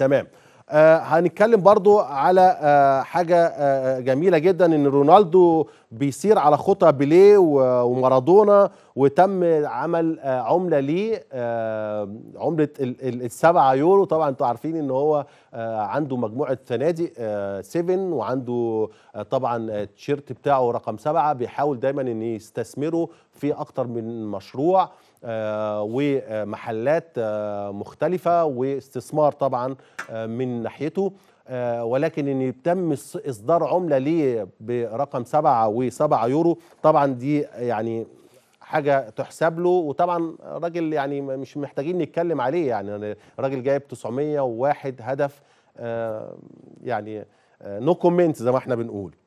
تمام آه هنتكلم برضو على آه حاجة آه جميلة جدا ان رونالدو بيسير على خطى بيليه ومارادونا وتم عمل آه، عملة ليه آه، عملة السبعة يورو طبعا انتوا عارفين ان هو آه، عنده مجموعة فنادق سيفن وعنده طبعا التيشيرت بتاعه رقم سبعة بيحاول دايما ان يستثمره في اكتر من مشروع ومحلات مختلفة واستثمار طبعا من ناحيته آه، ولكن ان تم اصدار عمله ليه برقم 7 و7 يورو طبعا دي يعني حاجه تحسب له وطبعا راجل يعني مش محتاجين نتكلم عليه يعني, يعني راجل جايب 901 هدف آه، يعني نو آه، كومنت زي ما احنا بنقول